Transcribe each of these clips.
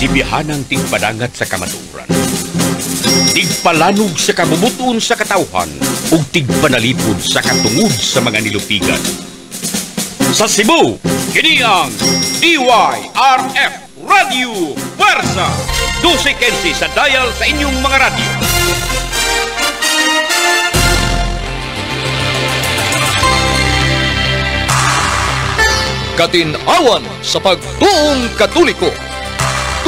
Sibihanang tigpadangat sa kamaturan. Tigpalanog sa kabumutuon sa katawhan ug tigpanalipod sa katungod sa mga nilupigan. Sa Cebu, kini ang DYRF Radio Versa 1215 sa dial sa inyong mga radio. Katinawan sa pagtuong katuliko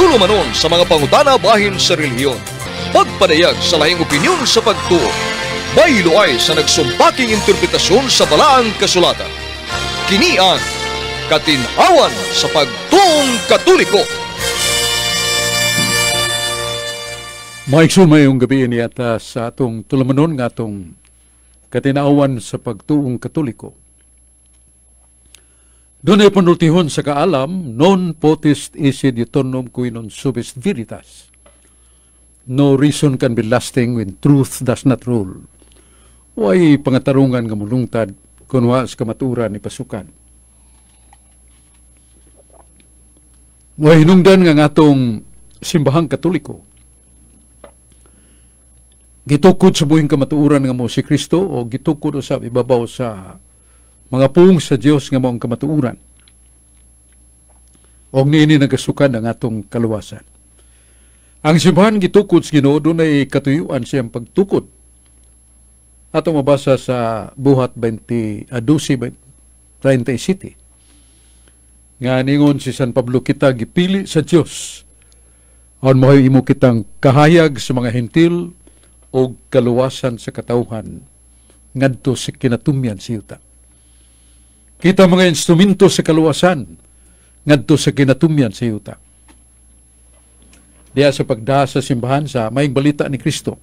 tulumanon sa mga pangutana bahin sa reliyon. Pagpadayag sa lahing opinyon sa pagtuo, bayloay sa nagsumpaking interpretasyon sa balaang kasulatan. Kinian, ang katinawan sa pagtuong katuliko. Mike mayong gabi niya ah, sa atong tulumanon nga atong katinawan sa pagtuong katoliko. Doon ay panultihon sa kaalam, non potest isi ditonum qui non subis veritas. No reason can be lasting when truth does not rule. Way pangatarungan nga mulungtad kung waas kamaturan ni pasukan. Way hinungdan nga ngatong simbahang katoliko, gitukod sa buhing kamatuuran nga mo si Kristo o gitukod sa ibabaw sa mga puong sa Dios nga maong kamatuuran. Og niini nagasukad ang atong kaluwasan. Ang simbahan gitukod sa Ginoo dunay katuyuan siyang pagtukod. Ato mabasa sa buhat 20 uh, 12 30 Nga ningon si San Pablo kita gipili sa Dios. Aon mo imo kitang kahayag sa mga hentil o kaluwasan sa katawhan ngadto sa si kinatumyan siyuta. Kita mga instrumento sa kaluwasan ngadto sa kinatumyan sa yuta. Diya sa pagdaa sa simbahan sa maing balita ni Kristo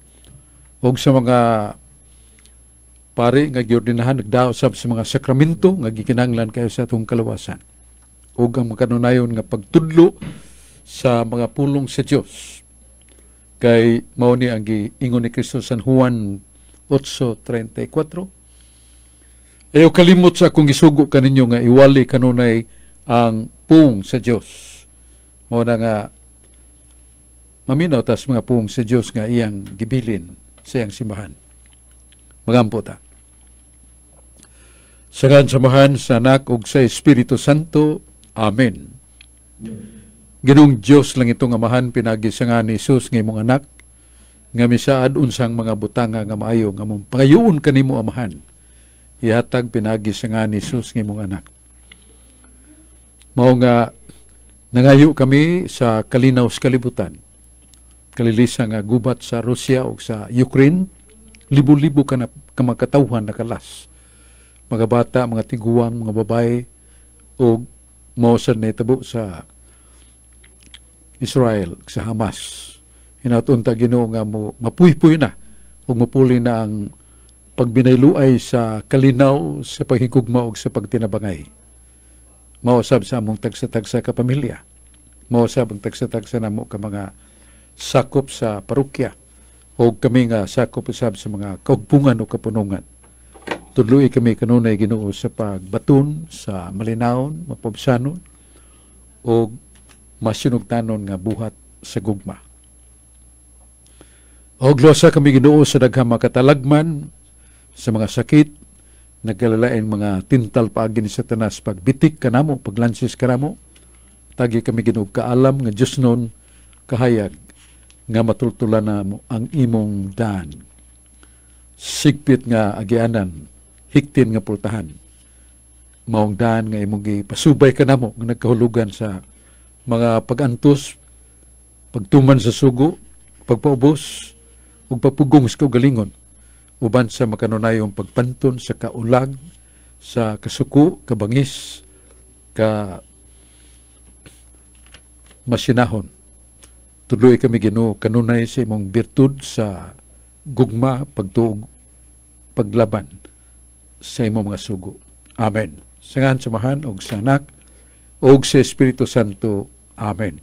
ug sa mga pare nga giordinahan nagdaos sa mga sakramento nga gikinahanglan kayo sa atong kaluwasan ug ang kanunayon nga pagtudlo sa mga pulong sa Dios kay mao ni ang giingon ni Kristo San Juan 8:34 kayo kalimot sa akong isugo kaninyo nga iwali kanunay ang pung sa Dios. Mo na nga maminaw tas mga pung sa Dios nga iyang gibilin sa iyang simbahan. Magampo ta. kan samahan sa anak ug sa Espiritu Santo. Amen. Ginong Dios lang itong amahan pinagi sa nga ni Hesus nga imong anak nga misaad unsang mga butanga nga maayo nga mong pangayuon kanimo amahan ihatag pinagi sa nga ni Jesus ng imong anak. Mao nga nangayo kami sa kalinaw sa kalibutan. Kalilisa nga gubat sa Rusya o sa Ukraine, libo-libo ka na kamakatawhan nakalas. Mga bata, mga tiguan, mga babae, o mausan na itabo sa Israel, sa Hamas. Hinatunta ginoo nga mo, mapuy na, o mapuli na ang pagbinayluay sa kalinaw, sa paghigugma ug sa pagtinabangay. Mausab sa among tagsa-tagsa ka pamilya. Mausab ang tagsa-tagsa namo ka mga sakop sa parokya o kami nga sakop usab sa mga kaugbungan o kapunungan. Tudloy kami kanunay Ginoo sa pagbaton sa malinawon, mapobsanon o masinugtanon nga buhat sa gugma. Og losa kami Ginoo sa daghang makatalagman sa mga sakit, nagkalalain mga tintal paagi ni Satanas pag bitik ka namo, pag lansis ka namo, tagi kami ginog kaalam nga Diyos nun kahayag nga matultulan na mo ang imong dan. Sigpit nga agianan, hiktin nga pultahan. Maong dan nga imong pasubay ka namo nga nagkahulugan sa mga pagantos, pagtuman sa sugo, pagpaubos, ug papugong sa galingon uban sa makanunayong pagpantun sa kaulag, sa kasuko, kabangis, ka masinahon. Tuloy kami Ginoo kanunay sa imong birtud sa gugma, pagtuog, paglaban sa imong mga sugo. Amen. Sangan samahan og sa anak og sa Espiritu Santo. Amen.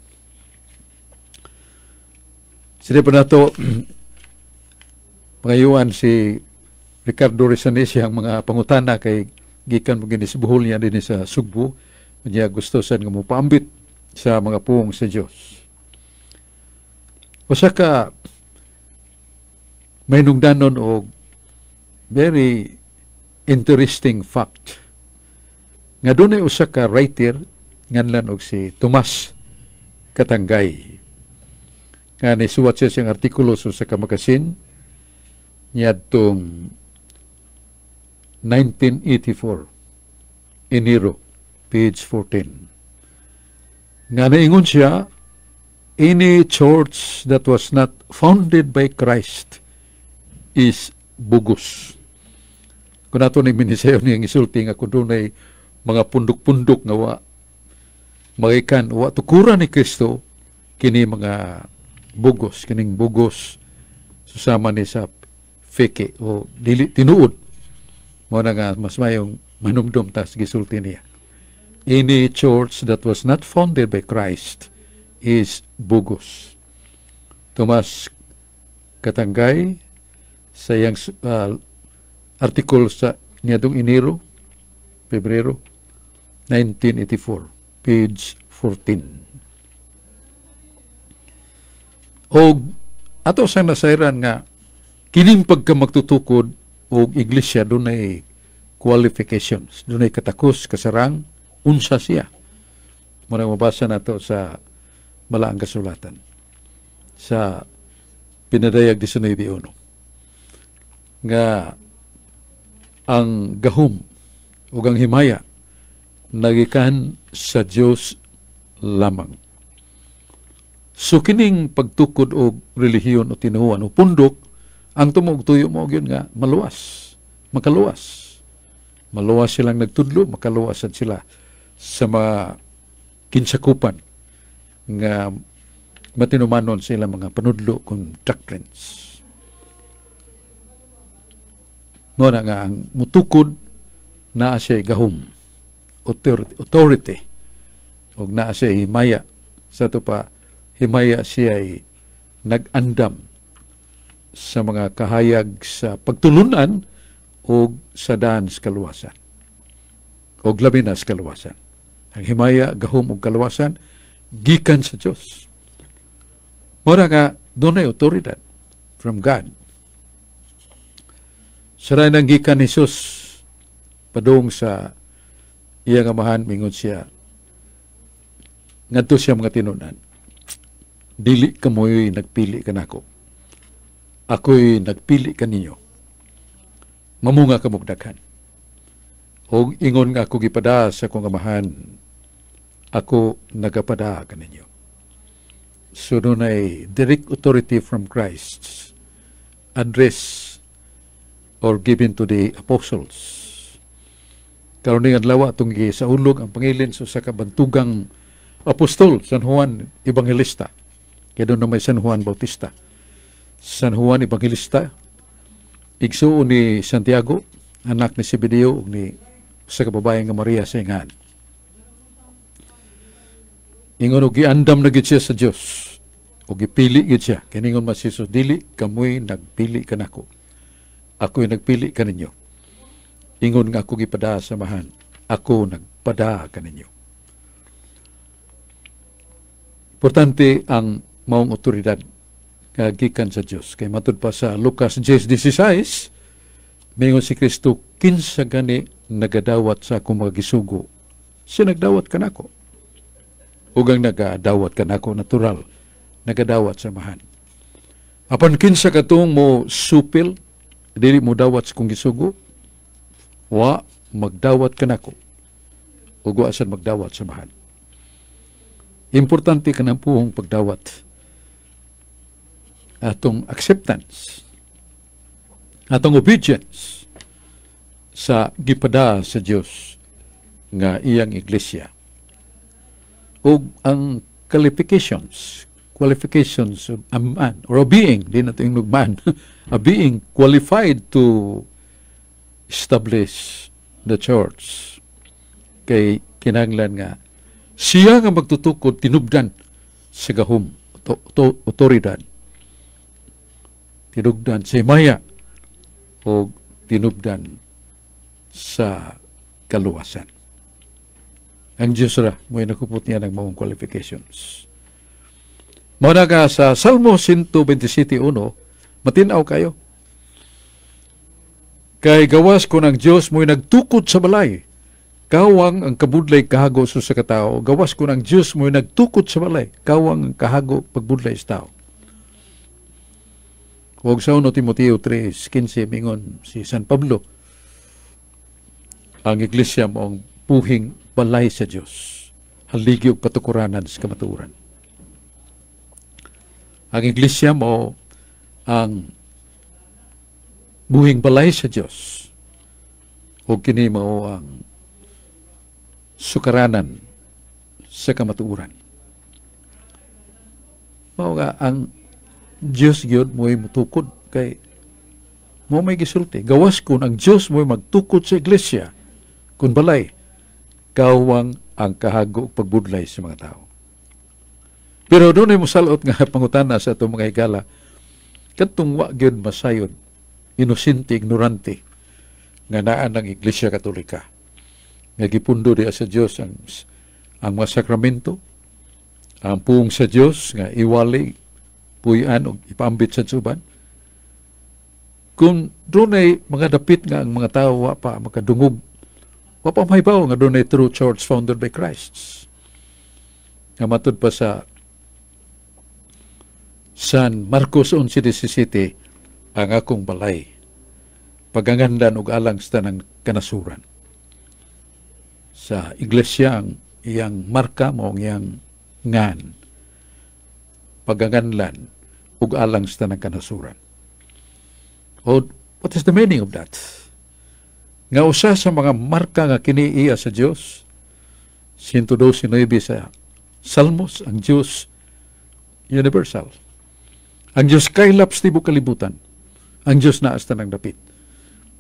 Sila pa nato pangayuan si Ricardo Resanes ang mga pangutana kay gikan mo buhol niya din sa Sugbo niya gusto sa nga mupaambit sa mga puong sa Dios usa ka may nungdanon og very interesting fact nga dunay usa ka writer nganlan og si Tomas Katanggay nga nisuwat siya siyang artikulo sa so, sa kamagasin niadtong 1984 Enero page 14 nga naingon siya any church that was not founded by Christ is bugos kung nato ni minisayon niyang isulti nga kung doon mga pundok-pundok nga wa magikan wa tukura ni Kristo kini mga bugos kining bugos susama ni sa fiki eh. o dili tinuod mo na nga mas mayong manumdum tas gisulti niya. Any church that was not founded by Christ is bugos. Tumas katanggay sa iyang uh, ah, article sa niadong Enero, Pebrero 1984, page 14. O ato sa nasairan nga Kining pagka magtutukod og iglesia dunay qualifications, dunay katakos kasarang unsa siya. Murang mabasa nato sa malaang kasulatan sa pinadayag ni Sunay Ono nga ang gahom o ang himaya nagikan sa Dios lamang. So kining pagtukod og relihiyon o tinuan o pundok ang tumog tuyo mo yun nga maluwas, makaluwas. Maluwas silang nagtudlo, makaluwasan sila sa mga kinsakupan nga matinumanon sila mga panudlo kung doctrines. No na nga ang mutukod na siya gahom authority, authority og na siya himaya sa to pa himaya siya ay nagandam sa mga kahayag sa pagtulunan o sa daan sa kaluwasan o labi na sa kaluwasan. Ang himaya, gahom o kaluwasan, gikan sa Diyos. Mura nga, doon ay otoridad from God. Saray nang gikan ni Jesus padung sa iyang amahan, mingon siya, ngadto siya mga tinunan, dili kamoy nagpili kanako ako'y nagpili ninyo. Mamunga ka mugdaghan. O ingon nga ako gipada sa kong amahan, ako nagapada ninyo. So nun ay direct authority from Christ, address or given to the apostles. Karon ning adlaw atong sa ulog ang pangilin sa so, sa kabantugang apostol San Juan Evangelista. Kay doon may San Juan Bautista. San Juan Evangelista, igsuon ni Santiago, anak ni Sibideo, ni sa kababayan nga Maria sa ingan. Ingon og giandam na gid siya sa Dios. O gipili gid siya. Kiningon man dili kamoy nagpili kanako. Ako'y nagpili kaninyo. Ingon nga ako gipada sa mahan. Ako nagpada kaninyo. Importante ang maong otoridad uh, gikan sa Dios. Kay matud pa sa Lucas 10:16, mingon si Kristo kinsa gani nagadawat sa akong mga gisugo. si nagdawat kanako. Ugang nagadawat kanako natural. Nagadawat sa mahan. Apan kinsa katong mo supil, dili mo dawat sa kong gisugo, wa magdawat kanako. Ug wa magdawat sa mahan. Importante kanang puhong pagdawat atong acceptance, atong obedience sa gipada sa Dios nga iyang iglesia. Ug ang qualifications, qualifications of a man or a being, di nato ingnog man, a being qualified to establish the church. Kay kinanglan nga siya nga magtutukod tinubdan sa gahom otoridad tinugdan si Maya o tinugdan sa kaluwasan. Ang Diyos ra, mo nakupot niya ng mga qualifications. Muna ka sa Salmo 127.1, matinaw kayo. Kay gawas ko ng Diyos mo'y nagtukod sa balay. Kawang ang kabudlay kahago sa katao. Gawas ko ng Diyos mo'y nagtukod sa balay. Kawang ang kahago pagbudlay sa tao. Huwag sa 1 Timoteo 3.15 mingon si San Pablo. Ang iglesia mo ang puhing balay sa Diyos. Haligi og patukuranan sa kamaturan. Ang iglesia mo ang buhing balay sa Diyos. Huwag kini mo ang sukaranan sa kamaturan. Mao nga ang Diyos gyud mo'y mutukod kay mo may gisulti. Gawas kun ang Diyos mo'y magtukod sa iglesia. Kun balay, kawang ang kahago pagbudlay sa mga tao. Pero doon ay musalot nga pangutana sa itong mga higala, katong wa gyud masayon, inosente, ignorante, nga naan ang Iglesia Katolika. Nagipundo diya sa Dios ang, ang mga sakramento, ang puong sa Dios nga iwali puyan o ipaambit sa suban. Kung dunay mga dapit nga ang mga tao wa pa makadungog, wa pa mahibaw nga dunay true church founded by Christ. Nga matud pa sa San Marcos 11:17 ang akong balay pagangandan og alang sa tanang kanasuran. Sa iglesia ang iyang marka mo ang iyang ngan pagaganlan ug alang sa tanang kanasuran. O, what is the meaning of that? Nga usa sa mga marka nga kiniiya sa Dios, 112.9 sa Salmos, ang Dios universal. Ang Dios kailaps tibo kalibutan. Ang Dios naas tanang dapit.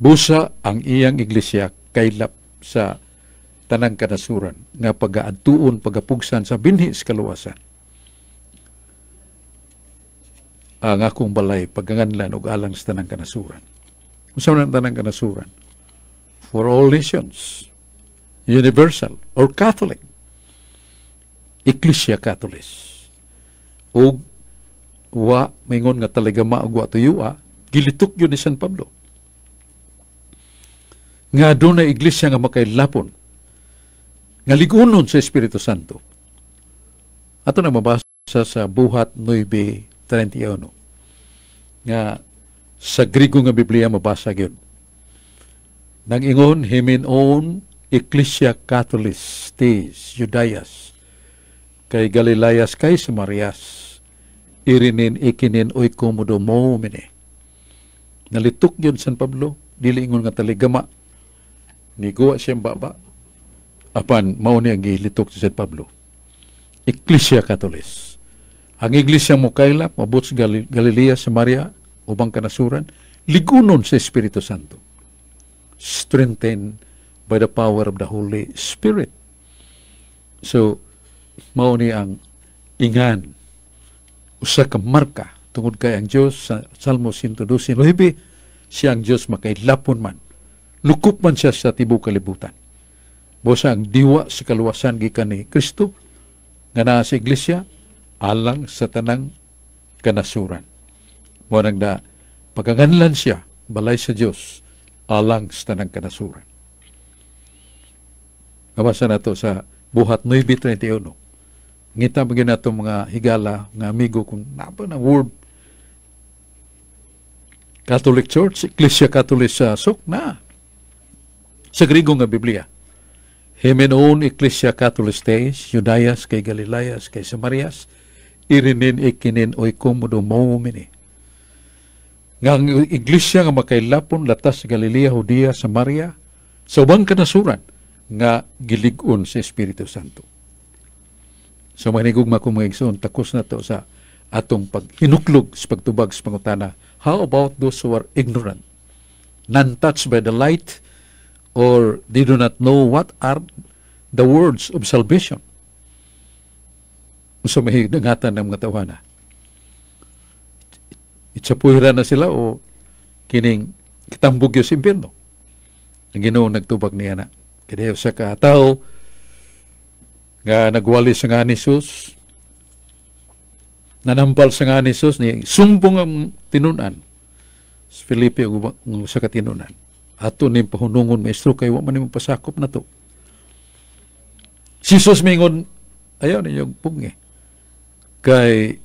Busa ang iyang iglesia kailap sa tanang kanasuran nga pagaadtuon pagapugsan sa binhi sa kaluwasan ang akong balay pagkanganlan og alang sa tanang kanasuran. Unsa man ang tanang kanasuran? For all nations, universal or Catholic. Ecclesia Catholics. O wa mingon nga talaga maagwa tuyua, ah, gilitok yun ni San Pablo. Nga doon na iglesia nga makailapon, nga ligunon sa Espiritu Santo. Ato na mabasa sa buhat 9 31. Nga sa Grigo nga Biblia mabasa yun. Nang ingon own Ecclesia Catholis ti Judeas kay Galileas kay Samarias irinin ikinin oy komodo mo mene. Nalitok yun San Pablo, dili ingon nga taligama. Niguwa siyang baba. Apan, mao ang gilitok si San Pablo. Ecclesia Catholis. Ang iglesia mo kaila, mabuts Galilea, Samaria, ubang kanasuran, ligunon sa Espiritu Santo. Strengthened by the power of the Holy Spirit. So, mao ni ang ingan usa ka marka tungod kay ang Dios sa Salmo 112 siya ang Dios makailapon man lukop man siya sa tibuok kalibutan busa ang diwa sa kaluwasan gikan ni Kristo nga naa sa iglesia alang sa tanang kanasuran. Mo nagda pagkaganlan siya balay sa Dios alang sa tanang kanasuran. Abasa nato sa buhat 9:31. Ngita bagay nato mga higala, mga amigo kung napa na word Catholic Church, Ecclesia Catholic sa sok na sa Grigo nga Biblia. Himenon Ecclesia Catholictes, Judeas kay Galileas kay Samarias, irinin ikinin o ikumudo momini. Nga ang iglesia nga makailapon latas Galilea, Hudia, Samaria, sa ubang kanasuran nga giligun sa si Espiritu Santo. So manigugma ko mga igsoon, takos na to sa atong paghinuklog sa pagtubag sa pangutana. How about those who are ignorant, non-touched by the light, or they do not know what are the words of salvation? sa may dangatan ng mga tawana. Itsapuhira na sila o kining kitambog yung simpirno. Ang ginoong nagtubag niya na. Kaya sa katao nga nagwali sa nga ni Jesus, nanampal sa nga ni Jesus, ni sumbong ang tinunan. Sa Filipe, ang sa katinunan. Ato ni pahunungon, maestro, kayo man yung pasakop na to. Si Jesus mingon, ayaw ninyo pungi kay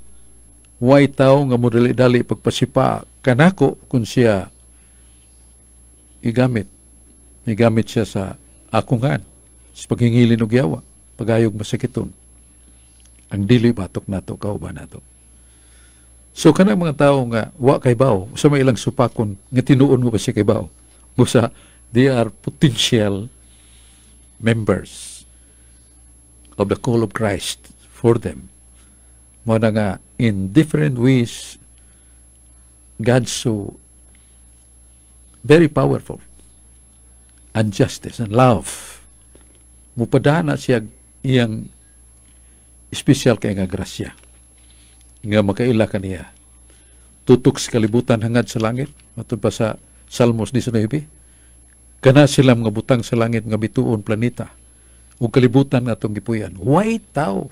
way tao nga modali-dali pagpasipa kanako kung siya igamit nigamit siya sa akungan sa paghingilin og yawa pagayog masakiton ang dili batok nato kauban nato so kana mga tao nga wa kay bao sa may ilang supakon nga tinuon mo ba siya kay bao busa they are potential members of the call of Christ for them mo na nga, in different ways, God so very powerful and justice and love. Mupadana siya iyang special kay nga grasya nga makaila kaniya. Tutok sa kalibutan hangad sa langit, matod pa sa Salmos 19, kana silam nga butang sa langit nga bituon planeta, ug kalibutan atong gipuyan. Why tao?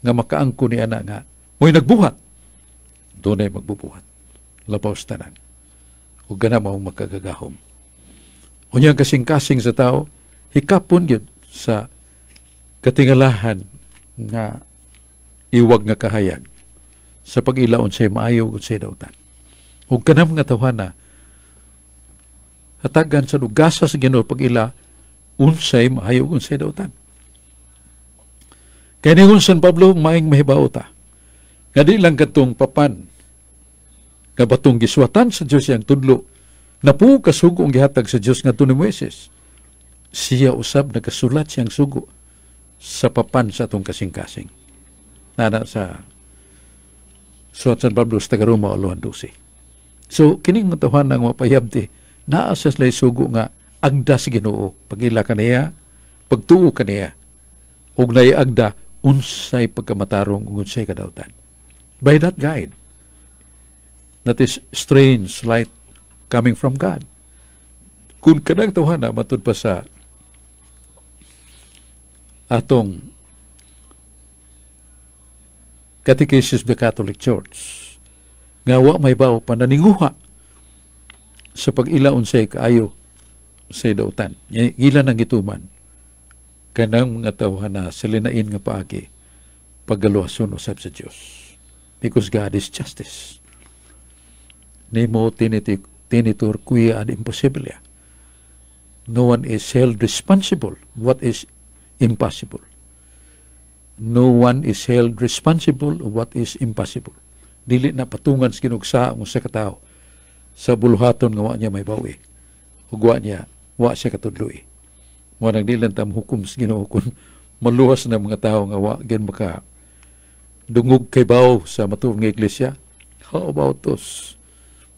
nga makaangko ni ana nga, mo'y nagbuhat. dunay ay magbubuhat. Labaw sa tanan. O ganam ang makagagahom. Unyang kasing-kasing sa tao, hikapon yun sa katingalahan nga iwag nga kahayag sa pag-ilaon sa maayaw ug sa dautan. Huwag ka nga tawhana, hatagan sa lugasa sa ginoo pag ila unsay maayaw kung sa dautan. Kay ni San Pablo, maing mahibaw ta. Nga di lang katong papan, kabatong giswatan sa Diyos yang tudlo, na po kasugong gihatag sa Diyos nga ni Moises. Siya usab kasulat siyang sugo sa papan sa atong kasing-kasing. Nana sa suat San Pablo sa Tagaruma o Luandusi. So, kining matuhan ng mapayabti, naasas lay sugo nga agda sa ginoo, pagila niya, pagtuo kaniya, ug naiagda unsay pagkamatarong kung unsay kadawtan. By that guide, that is strange light coming from God. Kung kadang tawhana matud pa sa atong Catechesis of the Catholic Church nga wa may bawo pananinguha sa pag-ilaon sa kaayo sa dautan. Gila ng gituman kanang mga tawhana sa linain nga paagi paggaluason usab sa Dios because God is justice nimo tiniti tinitur kuya ad impossible no one is held responsible what is impossible no one is held responsible what is impossible dili na patungan sa kinugsa ang usa ka tawo sa buluhaton nga wa niya may bawi ug wa niya wa siya katudloy mga nagdilan tam hukom sa ginoo kung maluwas na mga tao nga wa gin maka dungog kay baw sa matuong nga iglesia. How about us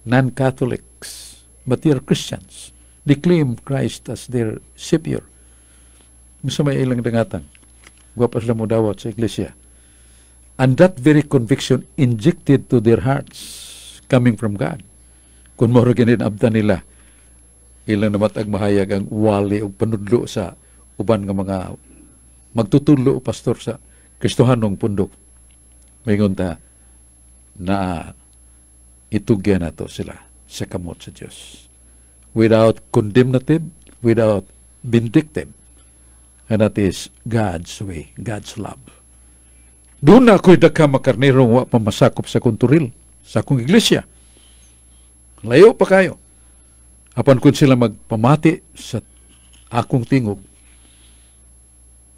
non-Catholics, mature Christians? They claim Christ as their Savior. Masa may ilang dangatan, guwapas sila mo dawat sa iglesia. And that very conviction injected to their hearts coming from God. Kung mo rin abda nila, ilang namatag mahayag ang wali o panudlo sa uban nga mga magtutulo pastor sa Kristohanong pundok. Mayingon ta na itugyan nato sila sa kamot sa Dios. Without condemnative, without vindictive. And that is God's way, God's love. Doon na ako'y dagka makarnirong wa pamasakop sa kunturil, sa kong iglesia. Layo pa kayo. Apan kung sila magpamati sa akong tingog,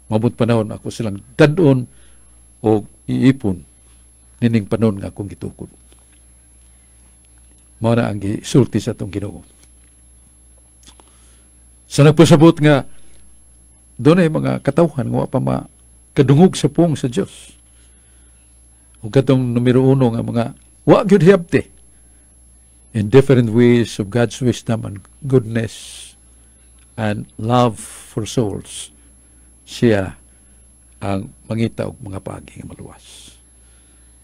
mabot panahon ako silang dadon o iipon nining panon nga akong gitukod. Mao na ang gisulti sa atong Ginoo. Sa nagpasabot nga doon ay mga katawhan nga pa ma kadungog sa pong sa Dios. Ug katong numero uno nga mga wa gyud hiyabte in different ways of God's wisdom and goodness and love for souls, siya ang mangita og mga paagi nga maluwas.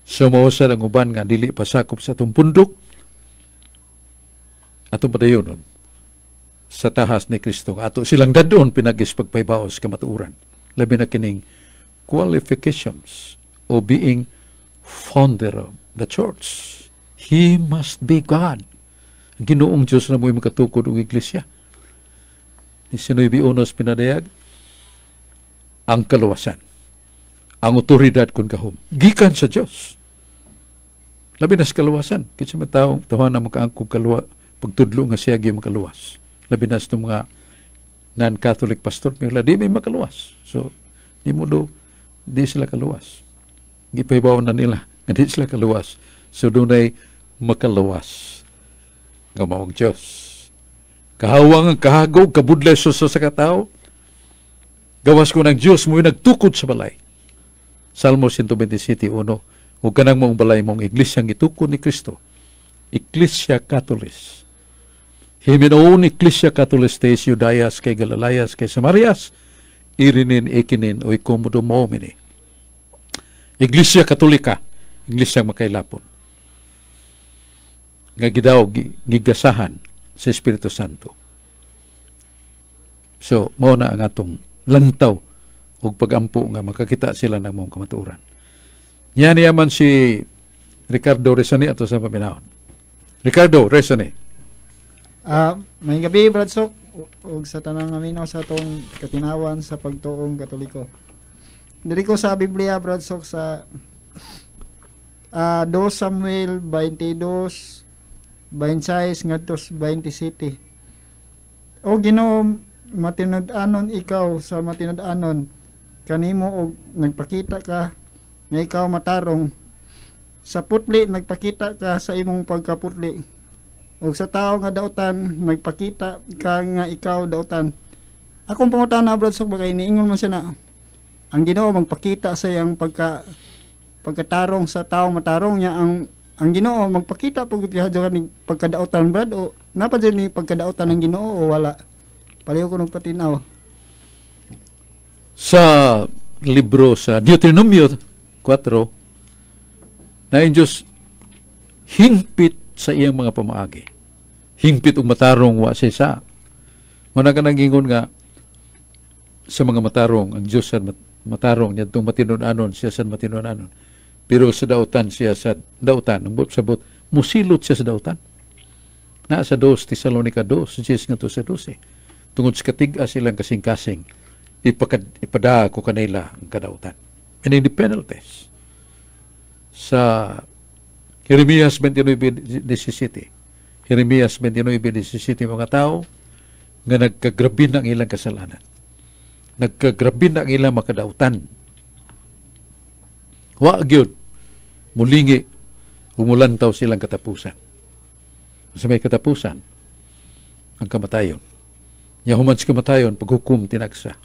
Sumuosad ang uban nga dili pasakop sa atong pundok atong padayonon sa tahas ni Kristo ato silang dadon pinagis pagpaybaos kamatuuran labi na kining qualifications o being founder of the church He must be God. Ginoong Diyos na mo'y makatukod ang iglesia. Ni Sinoy Bionos pinadayag, ang kaluwasan, ang otoridad kung kahom, gikan sa Diyos. Labi na sa kaluwasan. Kitsa may taong tawa na makaangkog kaluwa, pagtudlo nga siya yung makaluwas. Labi na sa mga non-Catholic pastor, may di may makaluwas. So, di mo do, di sila kaluwas. Gipahibaw na nila, hindi sila kaluwas. So, doon ay makaluwas nga maong Diyos. Kahawang ang kahagog, kabudlay sa sa sakataw. Gawas ko ng Diyos mo nagtukod sa balay. Salmo 127.1 Huwag ka nang mong balay mong iglesyang itukod ni Kristo. Iglesia Katolis. Himinoon Iglesia Katolis te Judayas kay Galilayas kay Samarias. Irinin ikinin o ikomodomomini. Iglesia Katolika. Iglesyang makailapon nga gidaw gigasahan sa Espiritu Santo. So, mao na ang atong lantaw ug pagampo nga makakita sila ng mong kamatuoran. Yan man si Ricardo Resane ato sa paminahon. Ricardo Resane. Ah, uh, may gabi Bradsok ug sa tanang amino sa atong katinawan sa pagtuong Katoliko. Diri ko sa Biblia Bradsok sa uh, ah, 2 Samuel 22 26 ngadto 20 city o Ginoo matinud-anon ikaw sa matinud-anon kanimo og nagpakita ka nga ikaw matarong sa putli nagpakita ka sa imong pagkaputli og sa tao nga dautan nagpakita ka nga ikaw dautan akong pangutan na brad sa bagay niingon man siya na ang Ginoo magpakita sa iyang pagka pagkatarong sa tao matarong niya ang ang Ginoo magpakita pag gihadyo kaning pagkadaotan brad o napad ni pagkadaotan ng Ginoo o wala pareho ko nung patinaw sa libro sa Deuteronomy 4 na ang Diyos hingpit sa iyang mga pamaagi hingpit o matarong wa sa sa muna ka nangingon nga sa mga matarong ang Diyos sa matarong niya itong matinunanon siya sa matinunanon pero sa dautan siya sa dautan, ang sabot, musilot siya sa dautan. Na sa 2 Thessalonica 2, Jesus nga to sa 12. Eh. Tungod sa katiga silang kasing-kasing, ipakad, ipada ko kanila ang kadautan. And in the penalties, sa Jeremias 29.17, Jeremias 29.17, mga tao, nga nagkagrabin ang ilang kasalanan. Nagkagrabin ang ilang makadautan. Wa gyud mulingi, umulantaw silang katapusan. Sa may katapusan, ang kamatayon. Nya human sa kamatayon, paghukom tinaksa.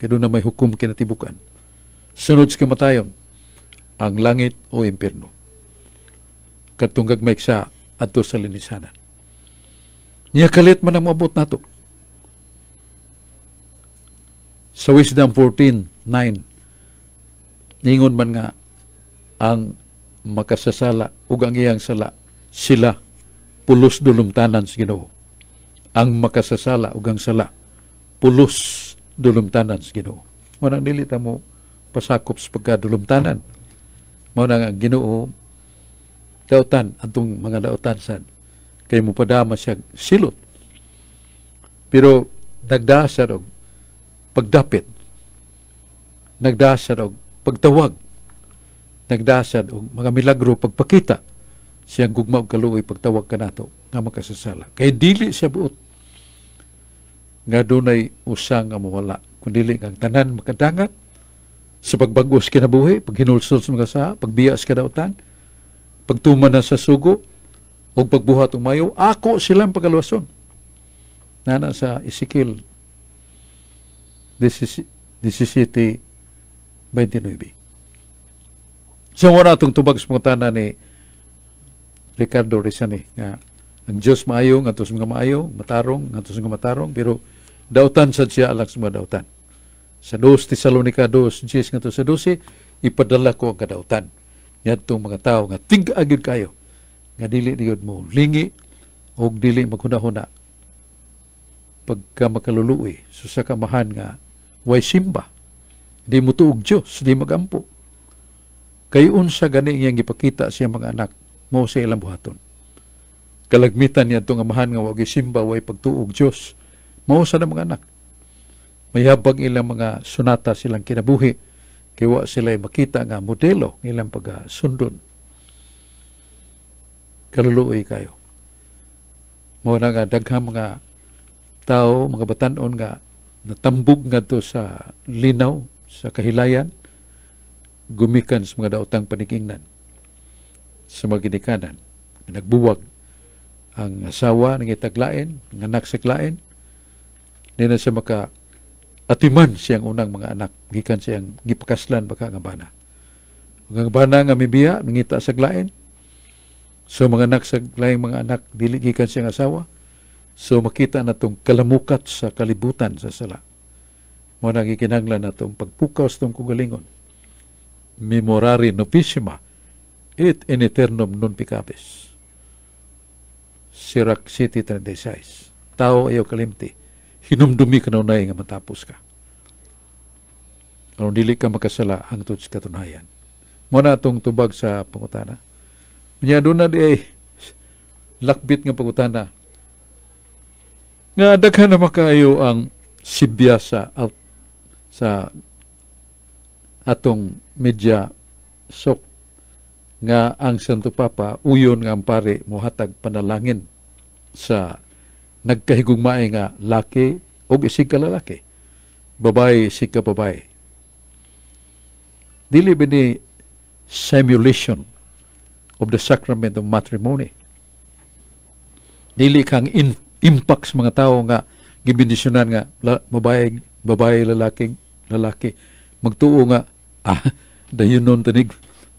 Kaya doon na may hukom kinatibukan. Sunod sa kamatayon, ang langit o impirno. Katunggag may sa adto sa linisanan. Niya kalit man ang maabot nato. Sa Wisdom 14.9, ningon man nga ang makasasala ug ang iyang sala sila pulos dulumtanan sa Ginoo. Ang makasasala ug ang sala pulos dulumtanan sa Ginoo. Mo nang dili ta mo pasakop sa pagkadulumtanan. mo nang ang Ginoo daotan atong mga daotan sad kay mo padama siya silot. Pero nagdasar og pagdapit. Nagdasar og pagtawag nagdasad og mga milagro pagpakita siyang gugma og kaluoy pagtawag kanato nga makasasala kay dili siya buot nga dunay usa nga mawala kun dili ang tanan makadangat sa pagbagos kinabuhi paghinulsol sa mga sa pagbias kada utang pagtuman na sa sugo ug pagbuhat og mayo ako silang pagaluwason nana sa Ezekiel 17 29 So wala itong tubag sa pangutana ni Ricardo Rizani nga ang Diyos maayo, nga sa mga maayo, matarong, nga sa mga matarong, pero dautan sa siya alang sa mga dautan. Sa 2 Thessalonica 2, Jesus nga sa 12, ipadala ko ang kadautan. Yan itong mga tao nga tingagid kayo, nga dili niyod mo, lingi o dili maghunahuna pagka makaluluwi so sa nga way simba di mo tuog Diyos di magampo Kay unsa gani niya gipakita siya mga anak mo sa ilang buhaton. Kalagmitan niya itong amahan nga wag simba way pagtuog Diyos. Mao sa mga anak. May Mayabang ilang mga sunata silang kinabuhi kay wa sila makita nga modelo ng ilang pagsundon. Kaluluoy kayo. Mao na nga daghang mga tao, mga batanon nga natambog nga to sa linaw, sa kahilayan, gumikan sa mga daotang panigingnan sa mga ginikanan. Nagbuwag ang asawa ng itaglain, ang anak sa klain, hindi na siya maka atiman siyang unang mga anak, gikan siyang gipakaslan baka nga bana. Ang bana nga mibiya, nangita sa klain, So mga anak sa laing mga anak dili gikan siyang asawa. So makita na tong kalamukat sa kalibutan sa sala. Mo na gikinahanglan na tong pagpukaw sa tong kugalingon memorare nopissima et in eternum non picapis. Sirach City e 36. Tao ayaw kalimti. Hinumdumi ka na nga matapos ka. Ano dili ka makasala ang tuts katunayan. Muna atong tubag sa pangutana. Nya doon na di ay lakbit nga pangutana. Nga daghan na makayo ang sibya sa, out, sa atong media sok nga ang Santo Papa uyon nga pare mohatag panalangin sa nagkahigugmay nga laki og isig ka lalaki babae isig ka babae dili bini simulation of the sacrament of matrimony dili kang in, impact sa mga tao nga gibindisyonan nga la, babae babae lalaking lalaki magtuo nga Ah, dayon nun tanig,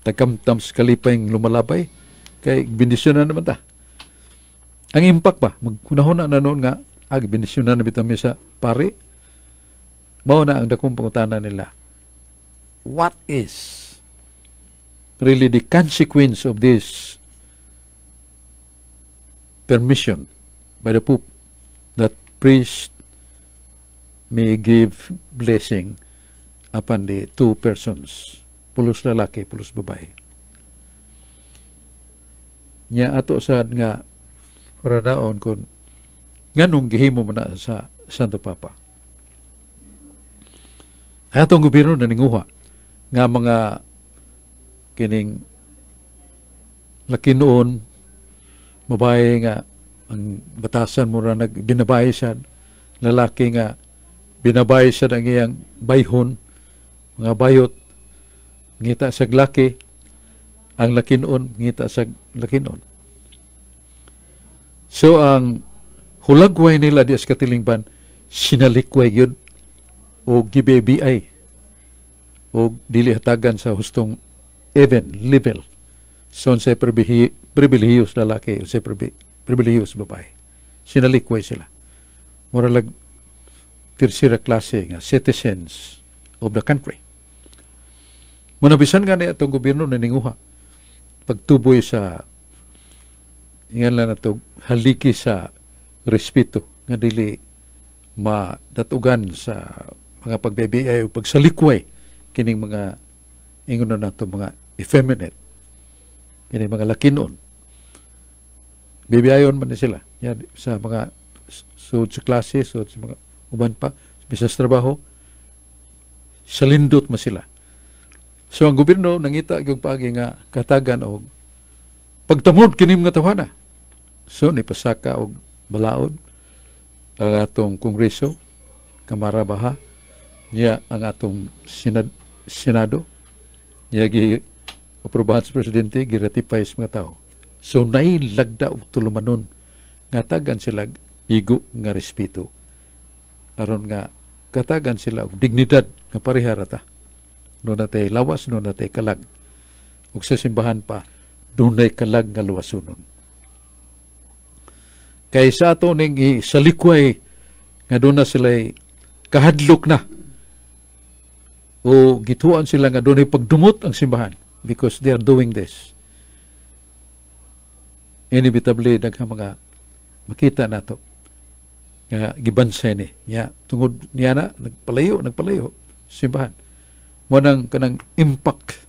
takam sa kalipayng lumalabay, kay bendisyon na naman ta. Ang impact pa, magkunahon na noon nga, ag bendisyon na nabitam sa pari, mao na ang dakong pangutana nila. What is really the consequence of this permission by the Pope that priest may give blessing upon the two persons, pulos lalaki, pulos babae. Nya ato sad nga radaon kun nganong gihimo man na sa Santo Papa. Atong gobyerno na ninguha nga mga kining lakinuon babae nga ang batasan mo ra nagbinabay sad lalaki nga binabay sad ang iyang bayhon nga bayot ngita sa laki ang lakinon ngita sa lakinon so ang hulagway nila di sa katilingban sinalikway yun o gibebiay o dilihatagan sa hustong even level so sa pribilehiyos lalaki o sa pribilehiyos babae sinalikway sila mura lag tersira klase nga citizens of the country Munabisan gani atong gobyerno na ninguha. Pagtuboy sa ingan lang ato haliki sa respeto nga dili madatugan sa mga pagbebiyay o pagsalikway kining mga ingon na nato mga effeminate kining mga lakinon bibiyayon man sila yan sa mga suod sa klase suod sa mga uban pa sa trabaho salindot man sila So ang gobyerno nangita gyud paagi nga katagan og pagtamod kining mga tawhana. So ni nipasaka og balaod ang atong kongreso, kamara baha, niya ang atong sinad, senado, niya gi aprobahan sa presidente, giratipay sa mga tao. So nailagda og tulumanon nga tagan sila igo nga respeto aron nga katagan sila og dignidad nga pareharata. Doon natay lawas, doon natay kalag. Ug sa simbahan pa, doon kalag nga luwasunon. Kay sa ato ning isalikway nga doon na sila kahadlok na o gituan sila nga doon pagdumot ang simbahan because they are doing this. Inevitably, dagha mga makita nato nga gibansay ni niya tungod niya na nagpalayo nagpalayo simbahan mo nang kanang impact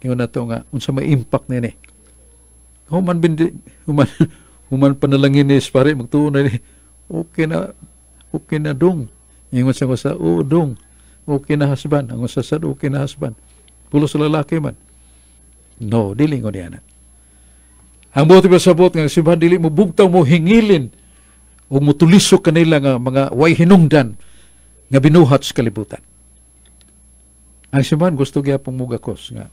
kaya na to nga unsa may impact ni nini eh. human bindi human human panalangin ni pare magtuon ni eh. okay na okay na dong ingon sa sa oh dong okay na husband ang usa sa okay na husband pulo sa lalaki man no dili ko niya ana ang buti pa sabot nga simbahan dili mo bugtaw mo hingilin o mutulisok kanila nga mga way hinungdan nga binuhat sa kalibutan. Ang siman gusto gaya mo gakos nga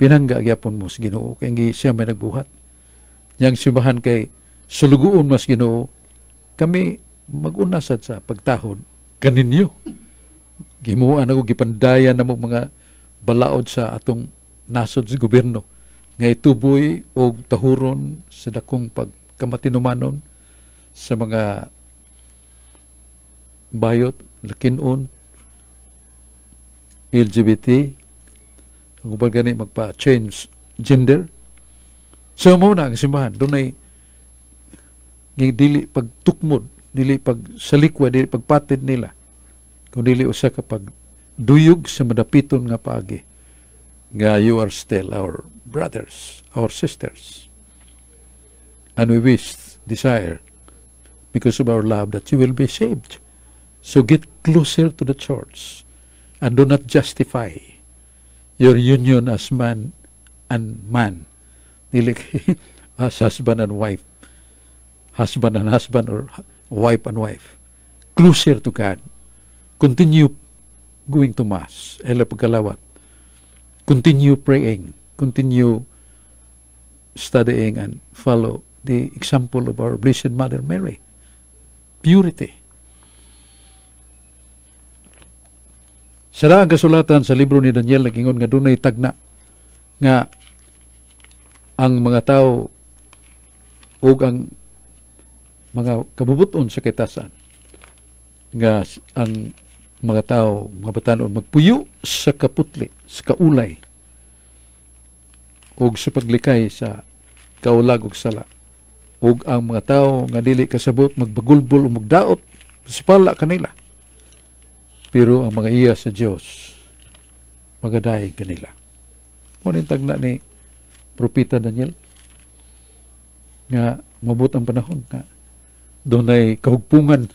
pinangga gaya gyapon mo sa Ginoo kay gi siya may nagbuhat. Yang simbahan kay sulugoon mas Ginoo kami magunasad sa pagtahod kaninyo. Gimuan ako gipandayan na mga balaod sa atong nasod sa gobyerno nga ituboy og tahuron sa dakong pagkamatinumanon sa mga bayot, lakinon, LGBT, kung ba gani magpa-change gender. So muna ang simbahan, doon ay dili pagtukmod, dili pag salikwa, dili pagpatid nila. Kung dili usa ka pag duyog sa madapiton nga paagi. Nga you are still our brothers, our sisters. And we wish, desire, because of our love, that you will be saved. So get closer to the church and do not justify your union as man and man. Nilik as husband and wife. Husband and husband or wife and wife. Closer to God. Continue going to Mass. Ela pagkalawat. Continue praying. Continue studying and follow the example of our Blessed Mother Mary. Purity. Sa daang kasulatan sa libro ni Daniel, nagingon nga dunay tagna nga ang mga tao ug ang mga kabubuton sa kitasan nga ang mga tao mga batanon magpuyo sa kaputli sa kaulay ug sa paglikay sa kaulag ug sala ug ang mga tao nga dili kasabot magbagulbol o magdaot sa pala kanila pero ang mga iya sa Diyos, magadahig kanila. Ngunit tagna ni Propita Daniel, nga mabot ang panahon nga doon ay kahugpungan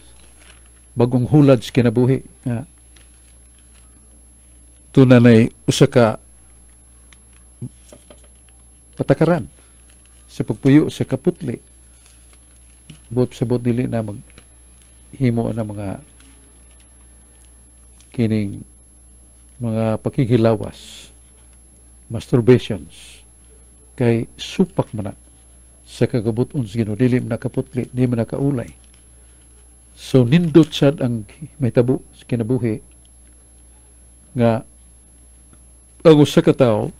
bagong hulad sa kinabuhi nga tunan ay usa patakaran sa pagpuyo sa kaputli bot sa bot dili na maghimo na mga kining mga pakikilawas, masturbations, kay supak man sa kagabuton sa Ginoo dili nakaputli di man nakaulay so nindot sad ang may tabo sa kinabuhi nga ang usa ka tawo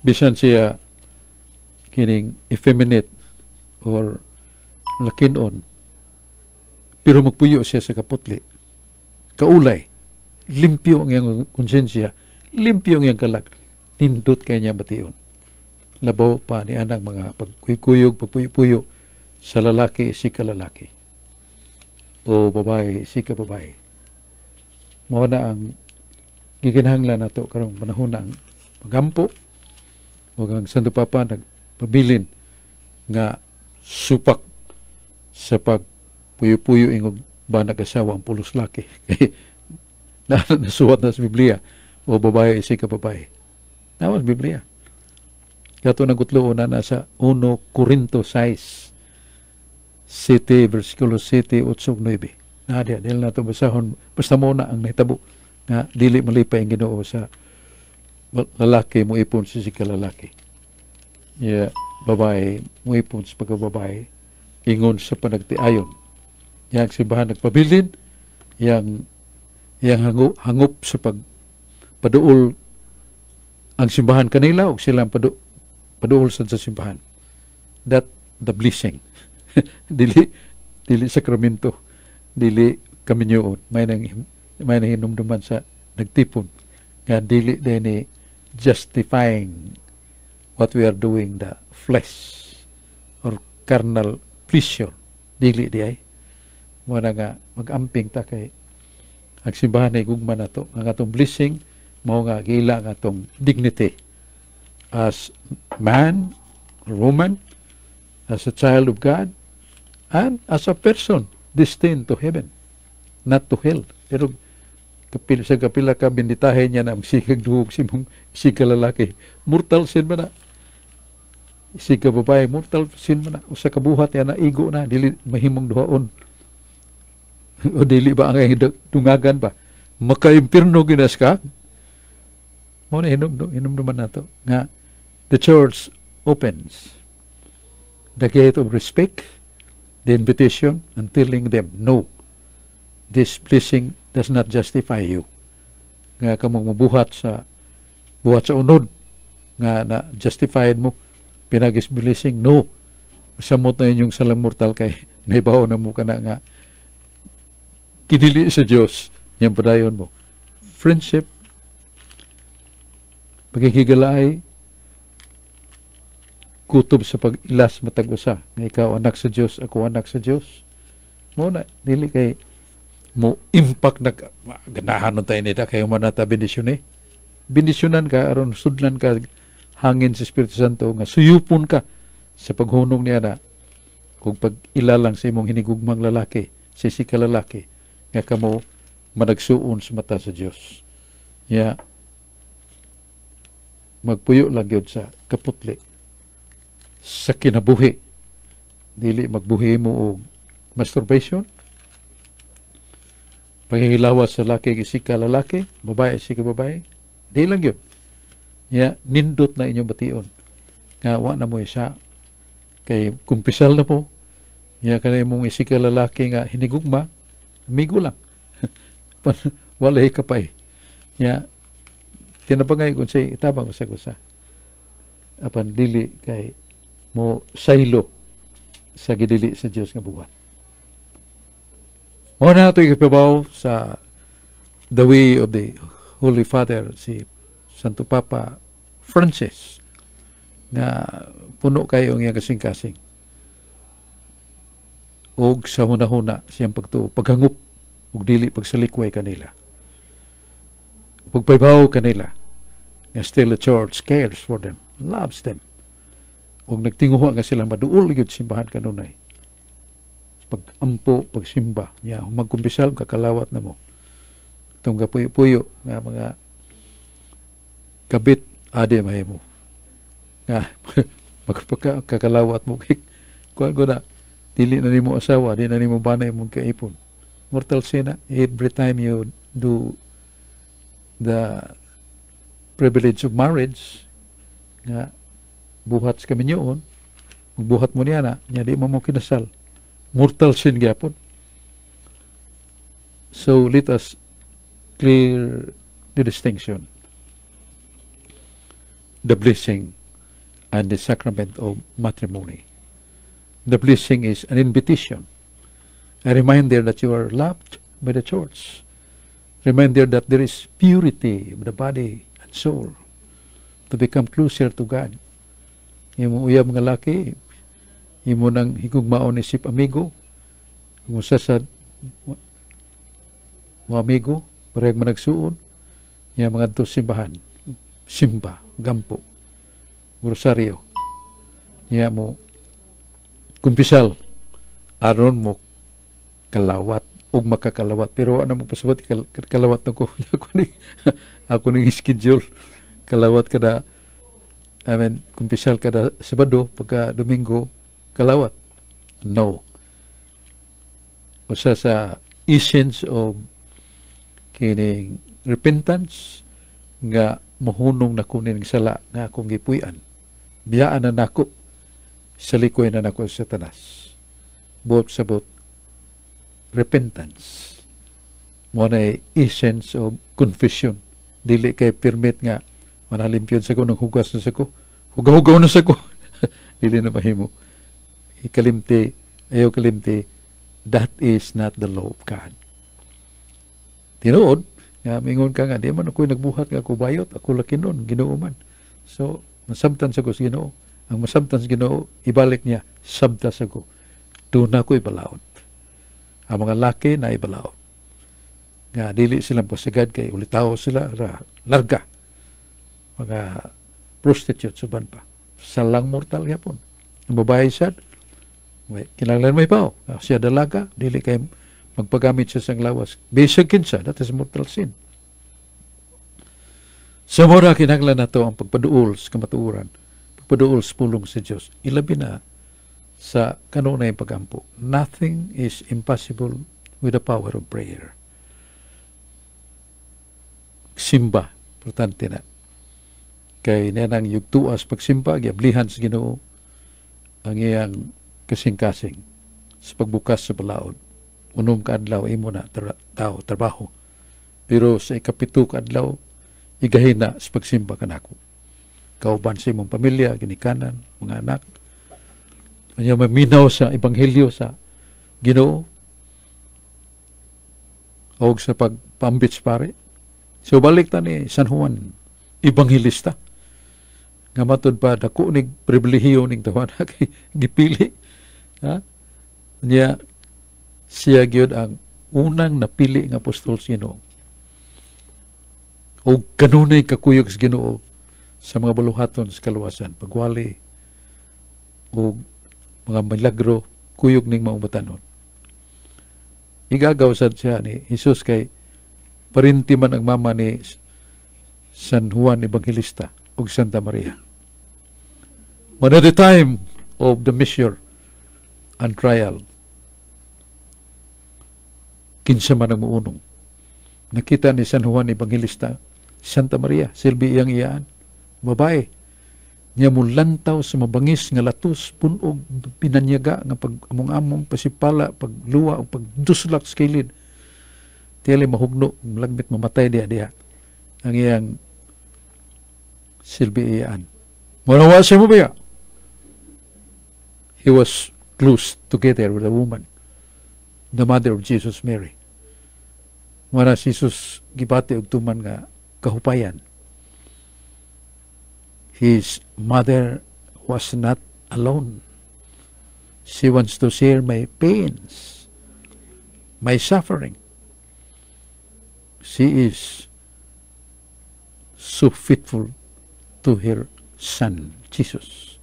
bisan siya kining effeminate or lakinon pero magpuyo siya sa kaputli kaulay, limpyo ang iyang konsensya, limpyo ang iyang kalag, nindot kay niya bation. Labaw pa ni anang mga pagkuyuyog, pagpuyo-puyo sa lalaki, si kalalaki. O babae, si ka babae. Mao na ang gikinahanglan nato karong panahon ang pagampo o ang Santo Papa nagpabilin nga supak sa pagpuyo-puyo ingog ba nag-asawa ang pulos laki. na nasuwat na sa Biblia. O babae, isi ka babae. sa Biblia. Kato nagutlo na nasa 1 Corinto 6. City, versikulo City 8-9. Na diya, dahil na ito basahon. Basta muna ang naitabo na dili malipay ang ginoo sa lalaki mo ipon sa si lalaki. Yeah, babae mo ipon sa pagkababae ingon sa panagtiayon yang simbahan nagpabilin yang yang hangup, hangup sa pag paduol ang simbahan kanila o sila ang padu, paduol sa simbahan that the blessing dili dili sakramento dili kami nyoon may nang may nang hinumduman sa nagtipon nga dili ni justifying what we are doing the flesh or carnal pleasure dili di ay mo na nga magamping ta kay agsimbahan na igugma na to ang atong blessing mao nga gila ang atong dignity as man woman as a child of God and as a person destined to heaven not to hell pero kapil sa kapila ka binditahin niya na ang sikag si mong sikag mortal sin ba na sikag mortal sin ba na usa ka buhat na igo na dili mahimong duhaon o dili ba ang dungagan ba? Makaimpirno ginas ka? Mo na inom, inom naman nato nga the church opens the gate of respect, the invitation, and telling them, no, this blessing does not justify you. Nga ka mabuhat sa buhat sa unod nga na justified mo pinagis blessing no samot na inyong salang mortal kay naibaw na mo kana nga kinili sa Dios yang padayon mo. Friendship, pagkikigalaay, kutob sa pag-ilas matag-usa nga ikaw anak sa Dios ako anak sa Dios mo na dili kay mo impact na ganahan nun tayo nila kayo man nata bendisyon eh bendisyonan ka aron sudlan ka hangin sa Espiritu Santo nga suyupon ka sa paghunong niya na kung pag ilalang sa imong hinigugmang lalaki sa si lalaki nga kamo managsuon sa mata sa Dios ya magpuyo lang gyud sa kaputli sa kinabuhi dili magbuhi mo og masturbation paghilawa sa laki isika lalaki babae isika babae dili lang yun ya nindot na inyong bation nga wa na mo isa kay kumpisal na po ya yeah, kanay mong isika lalaki nga hinigugma Minggo lang. Walay ka pa eh. Ya, tinapangay ko say, eh. tabang sa ko sa. Apan dili kay mo saylo sa gidili sa Dios nga buwan. Mo na ito ikipabaw sa the way of the Holy Father, si Santo Papa Francis, na puno kayo ang iyang kasing-kasing og sa huna-huna siyang pagtuo paghangup ug dili pagsalikway kanila pagpaybaw kanila nga still the church cares for them loves them ug nagtinguha nga sila maduol gyud simbahan kanunay pagampo pagsimba niya Magkumbisal, magkumpisal kakalawat na mo itong kapuyo-puyo nga mga kabit ade mahimo nga magpakakalawat mo kuan ko na dili na nimo asawa dili na nimo banay imong kaipon mortal sin every time you do the privilege of marriage nga buhat sa kaminyoon buhat mo niya na niya di mo mo kinasal mortal sin gyapon so let us clear the distinction the blessing and the sacrament of matrimony The blessing is an invitation, a reminder that you are loved by the church, reminder that there is purity of the body and soul to become closer to God. Imo uyab nga laki, imo nang higugmaon isip amigo, kung sa sa mga amigo, parehag managsuon, yung mga ito simbahan, simba, gampo, rosario, niya mo kumpisal aron mo kalawat ug makakalawat pero ano mo pasabot kalawat na ko ako ni ako ning schedule kalawat kada I mean kumpisal kada Sabado pagka Domingo kalawat no usa sa essence of kining repentance nga mohunong na kunin sala nga akong gipuy-an biyaan na nako salikuin na ako sa tanas. Both sa buot, repentance. Mo na essence of confession. Dili kay permit nga manalimpyon sa ko ng hugas na sa ko. Hugaw-hugaw na sa ko. Dili na mahimo. Ikalimti, ayaw kalimti, that is not the law of God. Tinuod, nga mingon ka nga, di man ako'y nagbuhat nga ako bayot, ako lakinon, ginoo man. So, masabtan sa ko sa ginoo. Ang masabtan sa Ginoo, ibalik niya, sabda sa ko. Doon ako ibalaod. Ang mga laki na ibalaod. Nga, dili sila pasigad kay ulitaw sila, ra, larga. Mga prostitute, suban pa. Salang mortal yapon. Ang babae siya, may, kinanglan may pao. Ah, siya dalaga, dili kay magpagamit siya sang lawas. Bisag kinsa, that is mortal sin. Sa mura kinaglan na to ang pagpaduol sa kamatuuran paduol pulong sa Diyos. Ilabi na sa kanunay pagampo. Nothing is impossible with the power of prayer. Simba, importante na. Kay nanang yugtuas pagsimba, giablihan sa ginoo ang iyang kasing-kasing sa pagbukas sa balaod. Unom ka adlaw, imo na tra- tao, trabaho. Pero sa ikapito ka igahin na sa pagsimba kanako kauban sa imong pamilya, ginikanan, mga anak. Kanya maminaw sa ebanghelyo sa Ginoo o sa pagpambits pare. So balik ta ni San Juan, ebanghelista. Nga matod pa dako ning pribilehiyo ning tawana kay gipili. Ha? Niya siya gyud ang unang napili nga apostol sino. Ginoo. O kanunay kakuyog sa Ginoo sa mga buluhaton sa kaluwasan, pagwali o mga milagro, kuyog ning mga Igagaw sa siya ni Jesus kay parinti man ang mama ni San Juan Evangelista ug Santa Maria. But at the time of the measure and trial, kinsa man ang muunong. Nakita ni San Juan Evangelista, Santa Maria, silbi iyang iyaan babae niya mulantaw sa mabangis nga latus punog pinanyaga nga pag among pasipala pagluwa o pagduslak sa kilid tiyali mahugno lagbit mamatay diha diha ang iyang silbi iyaan manawa siya mo ba he was close together with a woman the mother of Jesus Mary mara Jesus gibate og tuman nga kahupayan his mother was not alone. She wants to share my pains, my suffering. She is so faithful to her son, Jesus.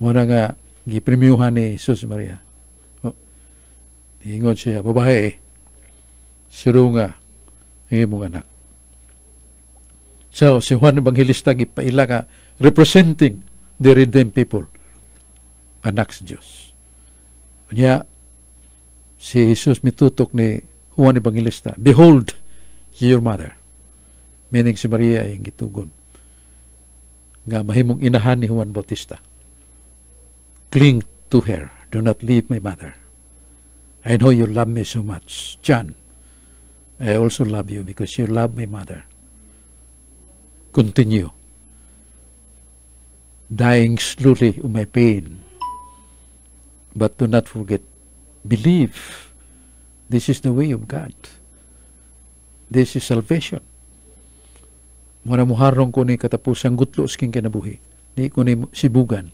Muna nga, gipremyuhan ni Jesus Maria. Oh, ingon siya, babae, siro nga, ang imong anak. So, si Juan Evangelista gipaila nga representing the redeemed people. Anak sa Diyos. Kanya, si Jesus mitutok ni Juan Evangelista, Behold your mother. Meaning si Maria ay gitugon. Nga mahimong inahan ni Juan Bautista. Cling to her. Do not leave my mother. I know you love me so much. John, I also love you because you love my mother continue. Dying slowly in my pain. But do not forget, believe this is the way of God. This is salvation. Mura muharong ko ni katapusang gutlo sa king kinabuhi. Di ko ni sibugan.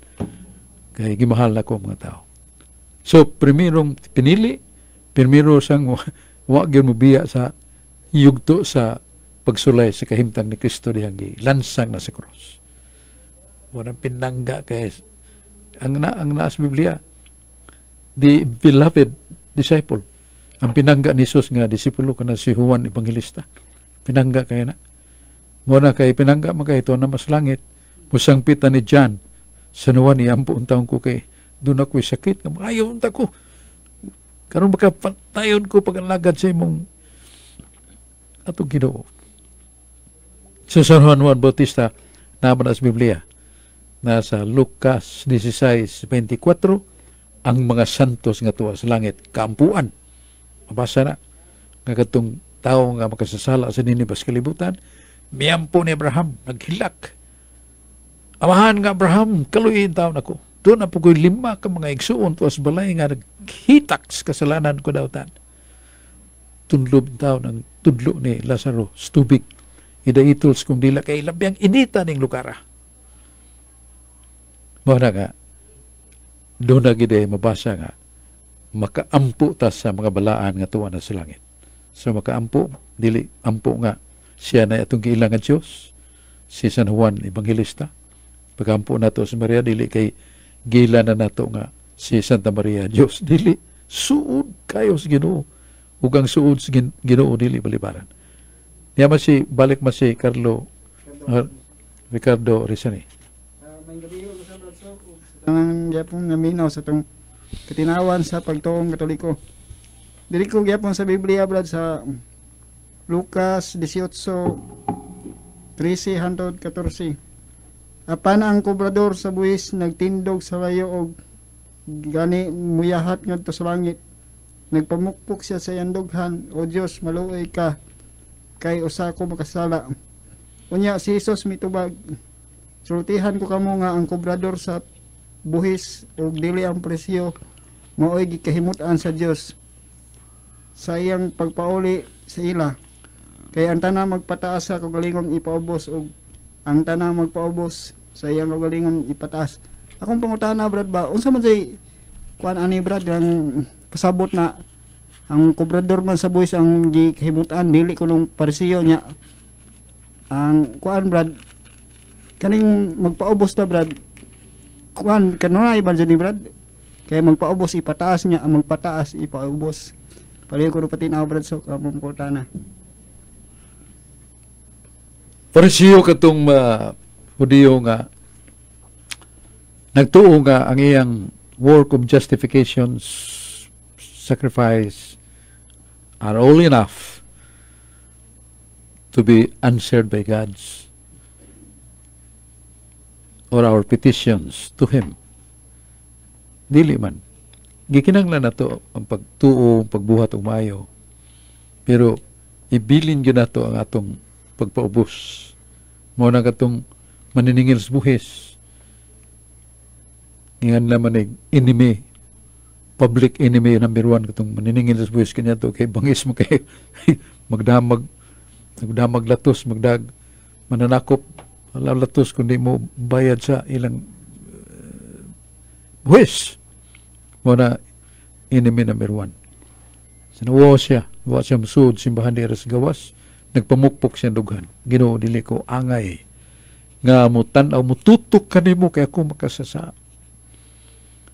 Kaya gimahal na ko mga tao. So, primerong pinili, primero sang wag mo biya sa yugto sa pagsulay sa kahimtang ni Kristo dihang gilansang na sa cross. Wala pinangga kay ang na ang naas Biblia the beloved disciple ang pinangga ni Jesus nga disipulo kana si Juan Evangelista pinangga kay na mo kay pinangga makahito na mas langit musang pita ni John sa nuwan ni ang untaon ko kay doon ako'y sakit kamo ayaw unta ko karon baka patayon ko pag alagad sa imong atong Ginoo Si San Juan Juan Bautista naman as Biblia na sa Lucas 16:24 ang mga santos nga tuwa sa langit kampuan. Mabasa na nga katong tao nga makasasala sa ninibas kalibutan miyampo ni Abraham naghilak. Amahan nga Abraham kaluyin tao nako. Doon na po ko'y lima ka mga igsuon tuwas balay nga naghitak sa kasalanan ko daw tan. Tunlob tao ng tudlo ni Lazaro, stubig ida ituls kung dila kay labyang inita ning lugar mo na nga doon na gid mabasa nga makaampo ta sa mga balaan nga tuwa na sa langit so makaampo dili ampo nga siya na itong giilangan Dios si San Juan Evangelista pagkampo nato sa Maria dili kay gila na nato nga si Santa Maria Dios dili suod kayo sa Ginoo ugang suod sa Ginoo dili balibaran Ya masi balik masi Carlo uh, Ricardo Risani. Ang gyapon nga mino sa tong katinawan sa pagtuong katoliko. Dili ko gyapon sa Biblia brad sa Lucas 18 13 Apan ang kobrador sa buwis nagtindog sa layo og gani muyahat ngadto sa langit nagpamukpok siya sa yandoghan, dughan o Dios maluoy ka kay usa ko makasala unya si Jesus mitubag sultihan ko kamo nga ang kobrador sa buhis ug dili ang presyo maoy gikahimutan sa Dios sa iyang pagpauli sa ila kay ang tanan magpataas sa kagalingong ipaubos ug ang tanan magpaubos sa iyang kagalingong ipataas akong pangutana brad ba unsa man say kuan ani brad ang pasabot na ang kobrador man sa boys ang gihimutan dili ko nung parsiyo niya ang kuan brad kaning magpaubos ta brad kuan kanunay ba ni brad kay magpaubos ipataas niya ang magpataas ipaubos palayo ko pati na brad so kamong ko tana parsiyo katong ma hudiyo nga nagtuo nga ang iyang work of justifications sacrifice are old enough to be answered by God's or our petitions to Him. Dili man. Gikinanglan na nato ang pagtuo, pagbuhat o mayo. Pero ibilin gyud nato ang atong pagpaubos. Mo na katong maniningil sa buhis. Ngan naman ay enemy public enemy number one katong maniningil sa buwis kanya to kay bangis mo kay magdamag magdamag latos magdag mananakop latos kundi mo bayad sa ilang uh, buwis mo na enemy number one sinuwa siya wa siya musud simbahan ni Eres Gawas nagpamukpok siya dughan ginoo dili ko angay nga mo tan-aw mututok kanimo kay ako makasasa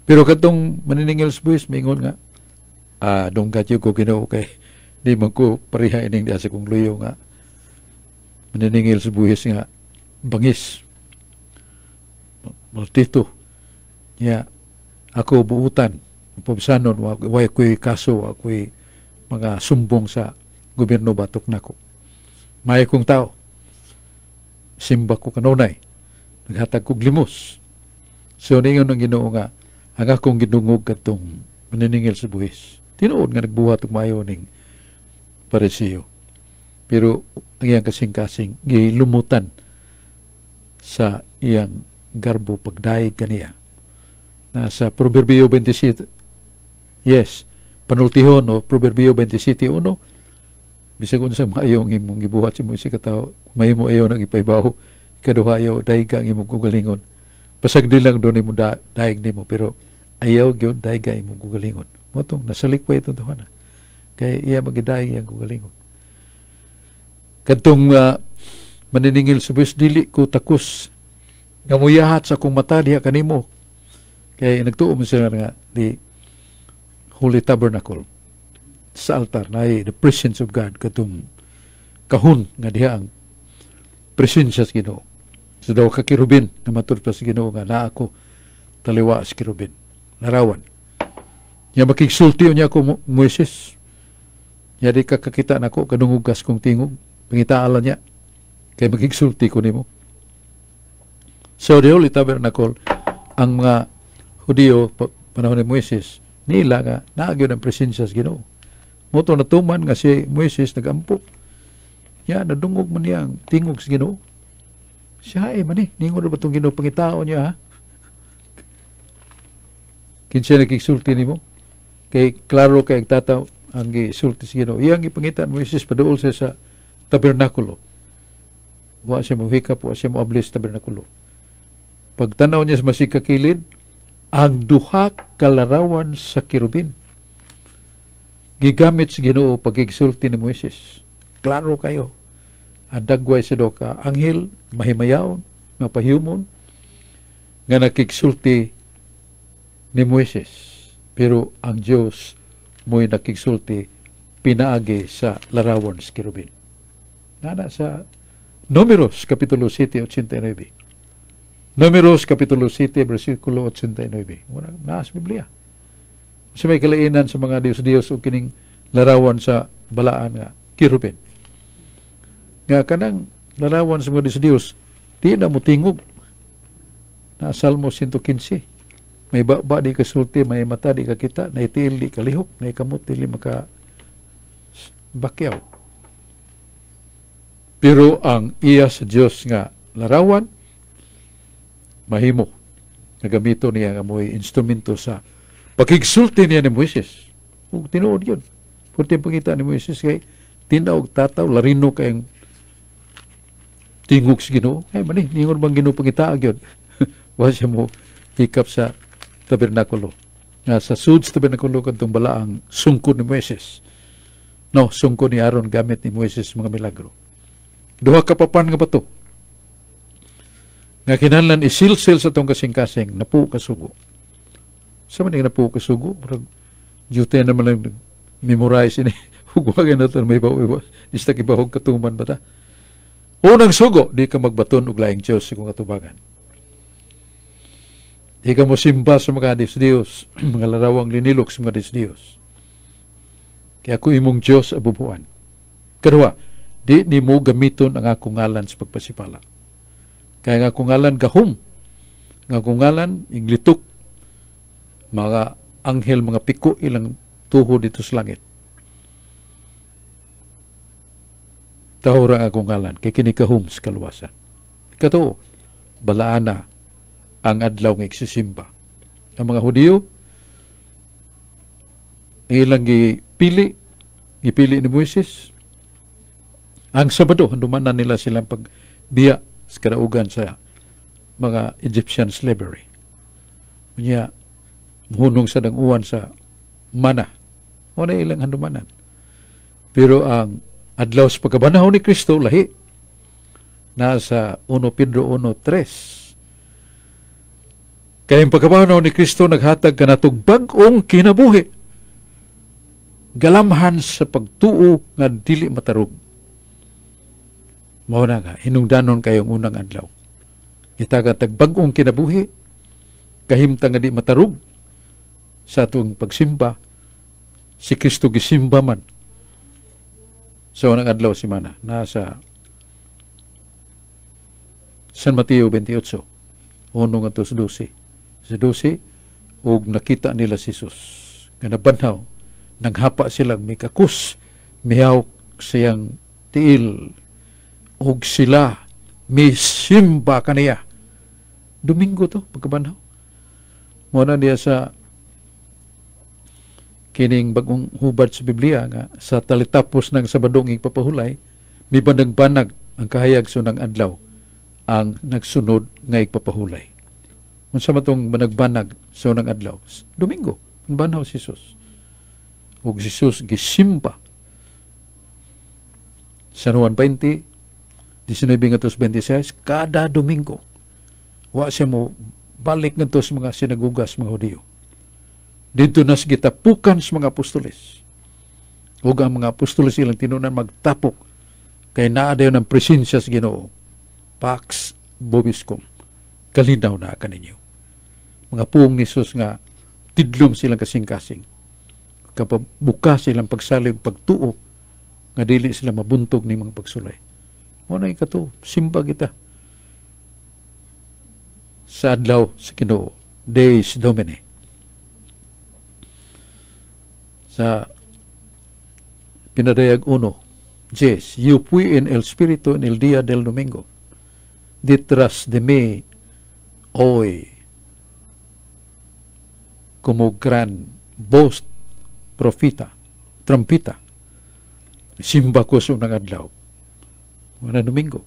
pero katong maniningils boys, mingon nga, ah, dong katyo ko kinoo kay, di man ko pareha ining di asa kong luyo nga, maniningils boys nga, bangis. Multito. Niya, ako buutan. Pumsanon, way ko'y kaso, ako'y mga sumbong sa gobyerno batok nako. May kong tao. Simba ko kanunay. Naghatag kong limos. So, ningon ang ginoo nga, ang akong gidungog katong maniningil sa buhis. Tinuod nga nagbuhat og mayoning ning Pero ang iyang kasing-kasing gilumutan sa iyang garbo pagdayeg kaniya. Nasa Proverbio 27, yes, panultihon o Proverbio 27, bisag unsa mayong imong gibuhat sa si mo si may mo ayo nang ipaybaho kaduhayo dahil kang imong kugalingon Pasag di lang doon mo da, daig nimo pero ayaw gyud daigay mo gugalingon. Motong nasa likway to duha na. Kaya iya magidaig yang gugalingon. Kadtong uh, ah, maniningil subis dili ko takus nga muyahat sa kong mata diha kanimo. kay nagtuo man sila nga di Holy Tabernacle sa altar na the presence of God katong kahun nga diha ang presensya sa Ginoo. So daw ka kirubin nga matud sa Ginoo nga naa ako taliwa sa kirubin. Narawan. Ya makigsulti niya ako Moises. Ya di ka kakita nako kadungugas kong tingog. Pangitaalan niya kay magigsulti ko nimo. So the Holy Tabernacle ang mga Hudiyo panahon ni Moises nila nga naagyo ng presensya sa Ginoo. Moto natuman nga si Moises nagampo. Ya nadungog man niya ang tingog sa Ginoo. Siya ay man eh. Ningon ba itong ginupangitaon niya ha? Kinsa na kiksulti ni mo? Kay klaro kay ang tataw ang gisulti si Ginoo. Iyang ipangitan mo Isis paduol siya sa tabernakulo. Wa siya mo hikap, wa siya mo ablis tabernakulo. Pagtanaw niya sa masikakilid, ang duha kalarawan sa kirubin. Gigamit si Ginoo pagigsulti ni Moises. Klaro kayo. Ang dagway sa doka, anghel, mahimayaon, mapahumon, nga nakiksulti ni Moises. Pero ang Diyos mo'y nakiksulti pinaagi sa larawan sa kirubin. Nana sa Numeros, Kapitulo 7, 89. Numeros, Kapitulo 7, versikulo 89. Muna, naas Biblia. Sa may kalainan sa mga Diyos-Diyos o kining larawan sa balaan nga, kirubin. Nga kanang larawan sa mga Diyos, di na mo tingog. Na Salmo 115. May baba di kasulti, may mata di kakita, na itiil di kalihok, na ikamot di maka bakyaw. Pero ang iya sa Dios nga larawan, mahimo. Nagamito niya ang mo'y instrumento sa pagigsulti niya ni Moises. Kung tinuod yun. Kung pangita ni Moises kay tinaw tataw, larino kayang tingog sa Ginoo. Ay man eh, ningon bang Ginoo pangitaag yun. Wa siya mo hikap sa tabernakulo. Nga sa sud sa tabernakulo kadtong bala ang sungko ni Moises. No, sungko ni Aaron gamit ni Moises mga milagro. Duha ka papan nga bato. Nga kinahanglan isilsil sa tong kasing-kasing napu kasugo. Sa na napu kasugo, murag duty naman lang memorize ini. Hugwagin na ito, may bawa-iwa. Istak ibahog katuman ba ta? Unang sugo, di ka magbaton og laing Diyos kung katubangan. Di ka mo simba sa mga adis Dios, mga larawang linilok sa mga adis Dios. Kaya ako imong Diyos abubuan. Kanawa, di ni mo gamiton ang akong ngalan sa pagpasipala. Kaya ang akong ngalan gahum, ang akong ngalan, inglitok. Mga anghel, mga piko, ilang tuho dito sa langit tahura akong ngalan, kay kinikahums kaluwasan. Kato, balaan na ang adlaw ng iksusimba. Ang mga Hudiyo, ilang gipili, ipili ni Moises, ang Sabado, dumanan nila silang pagbiya sa karaugan sa mga Egyptian slavery. Kanya, hunong sa danguan sa mana. Muna ilang handumanan. Pero ang adlaw sa pagkabanaw ni Kristo lahi Nasa sa 1 Pedro 1:3 Kaya ang pagkabanaw ni Kristo naghatag kanatog bag-ong kinabuhi galamhan sa pagtuo nga dili matarog mao na nga hinungdanon kayong unang adlaw itaga tagbag-ong kinabuhi kahimtang nga di matarog sa atong pagsimba si Kristo gisimba man So, nagadlaw si Mana. Nasa San Mateo 28, unong ato sa 12. Sa 12, ug nakita nila si Jesus. Ganabanhaw, naghapa sila, may kakus, mihawk siyang tiil, ug sila, may simba kaniya. Domingo to, pagkabanhaw. Muna niya sa kining bagong hubad sa Biblia nga sa talitapos ng Sabadong ipapahulay, may banag ang kahayag sunang adlaw ang nagsunod nga ipapahulay. Unsa matong managbanag banag sunang adlaw? Domingo, ang banhaw si Jesus. Ug si Jesus gisimba. Sa Juan 20, 19 26, kada Domingo, wa siya mo balik ngadtos mga sinagugas mga Hudiyo dito nas gitapukan sa mga apostoles. Huwag ang mga apostoles ilang tinunan magtapok kay naadayo ng presensya sa ginoo. Pax bobiscum. Kalinaw na ka ninyo. Mga puong ni nga tidlom silang kasing-kasing. Kapabuka silang pagsalig pagtuo nga dili sila mabuntog ni mga pagsulay. na ikato, simba kita sa adlaw sa Ginoo. Deus Domine. sa Pinadayag 1, Yes, yo fui en el Espíritu en el día del domingo. Ditras de mí, hoy, como gran voz profita, trompita, simba ko sa unang adlaw. Una domingo,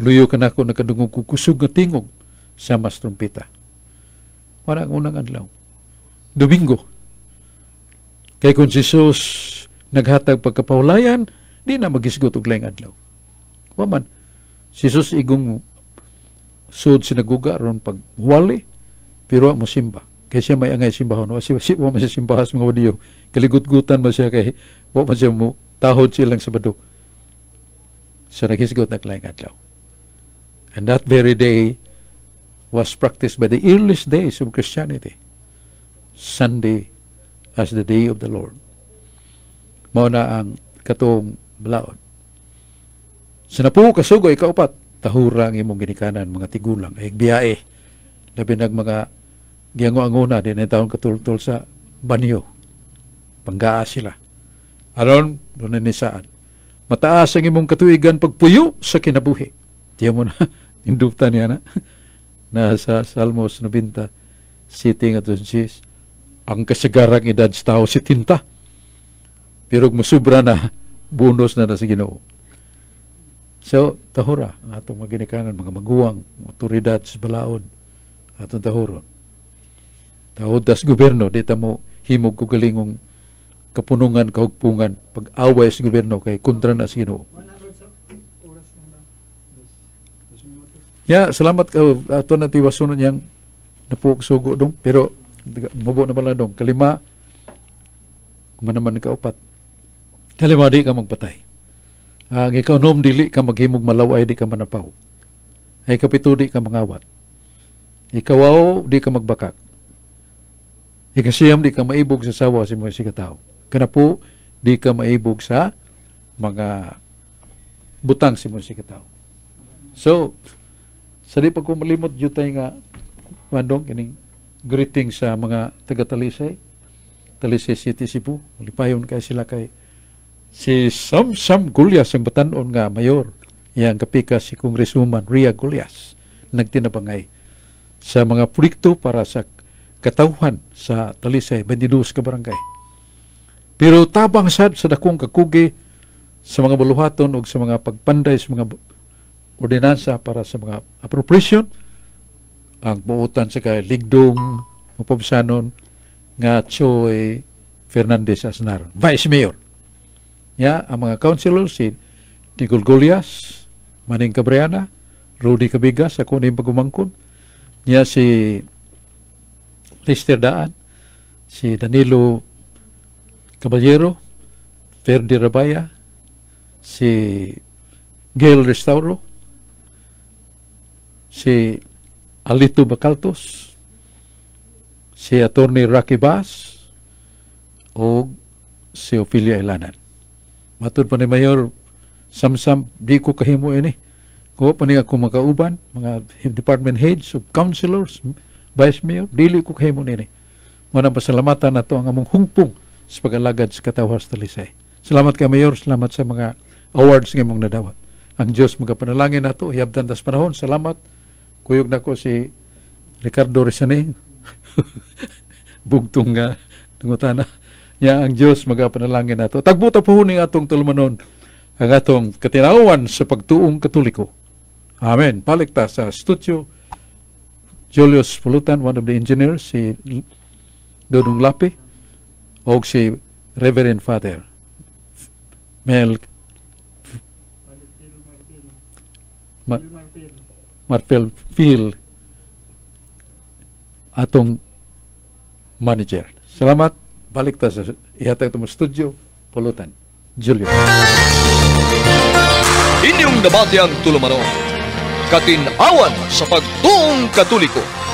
luyo ka na ako nakadungog kukusog na tingog sa mas trompita. Wala unang adlaw. Domingo, Kay kung Jesus naghatag pagkapaulayan, di na magisgot og laing adlaw. Waman, si Jesus igong sud sinaguga ron pagwali, pero mo simba. Kaya siya may angay simbahan. Wa siya, siya man siya simbahas mga wadiyo. Kaligut-gutan man siya kay wa man siya mo tahod silang sabado. So nagisgot na laing adlaw. And that very day was practiced by the earliest days of Christianity. Sunday as the day of the Lord. Mao na ang katong balaod. Sa napuo kasugo ikaupat, tahura ang imong ginikanan mga tigulang ay eh, biyae labi nag mga giango-anguna din ay taon katultol sa banyo. Panggaa sila. Aron doon ni saan. Mataas ang imong katuigan pagpuyo sa kinabuhi. Tiyan mo na, indukta niya na. Nasa Salmos 90, sitting at 26 ang kasagarang edad sa tao si Tinta. Pero masubra na, bonus na na sa ginoo. So, tahura, ang atong mga mga maguwang, otoridad sa balaod, atong tahuro. Tahod das gobyerno, dita mo himog ko galingong kapunungan, kahugpungan, pag-away sa gobyerno kay kontra na sa ginoo. Ya, yeah, salamat ka. Ato na tiwasunod niyang napuksugo dong. Pero Mugo na malandong. Kalima, manaman ka upat. Kalima, di ka magpatay. Ang ikaw nom, dili ka maghimog malaway, di ka manapaw. Ay kapito, di ka mangawat. Ikawaw, di ka magbakak. Ikasiyam, di ka maibog sa sawa si mga sikataw. Kanapo, di ka maibog sa mga butang si mga sikataw. So, sa di pagkumalimot, yutay nga, mandong, kining greeting sa mga taga-Talisay, Talisay City, Cebu. Lipayon kay sila kay si Sam Sam Gulyas ang batanon nga mayor. Iyang kapika si Kongresuman Ria Gulyas nagtinabangay sa mga proyekto para sa katauhan sa Talisay, 22 ka barangay. Pero tabang sad sa dakong kakugi sa mga baluhaton o sa mga pagpanday sa mga ordinansa para sa mga appropriation, ang buutan sa kay Ligdong Upamsanon nga Choi Fernandez Asnar, Vice Mayor. Ya, ang mga councilor si Nicol Golias, Maning Cabriana, Rudy Cabigas, ako na pagumangkon. Niya si Lister Daan, si Danilo Caballero, Ferdi Rabaya, si Gail Restauro, si Alito Bacaltos, si Attorney Rocky Bass, o si Ophelia Ilanan. Matod pa ni Mayor, samsam, di ko kahimu ini. Eh. Kuha pa niya akong mga mga department heads, of councilors, vice mayor, dili ko kahimu ini. Eh. pa salamatan na to ang among hungpong sa pag-alagad sa katawas talisay. Salamat kay Mayor, salamat sa mga awards nga mong nadawat. Ang Diyos mga panalangin nato, iabdan tas panahon. Salamat kuyog na ko si Ricardo Rizane bugtong nga tungutana niya ang Dios magapanalangin nato tagbo ta po ni atong tulumanon ang atong katinawan sa pagtuong katuliko. amen balik ta sa studio Julius Pulutan one of the engineers si Dodong Lapi o si Reverend Father Mel Ma ma-fulfill atong manager. Salamat. Balik ta sa ihatag itong studio. Pulutan. Julio. Inyong nabati ang tulumanon. Katinawan sa pagtuong katuliko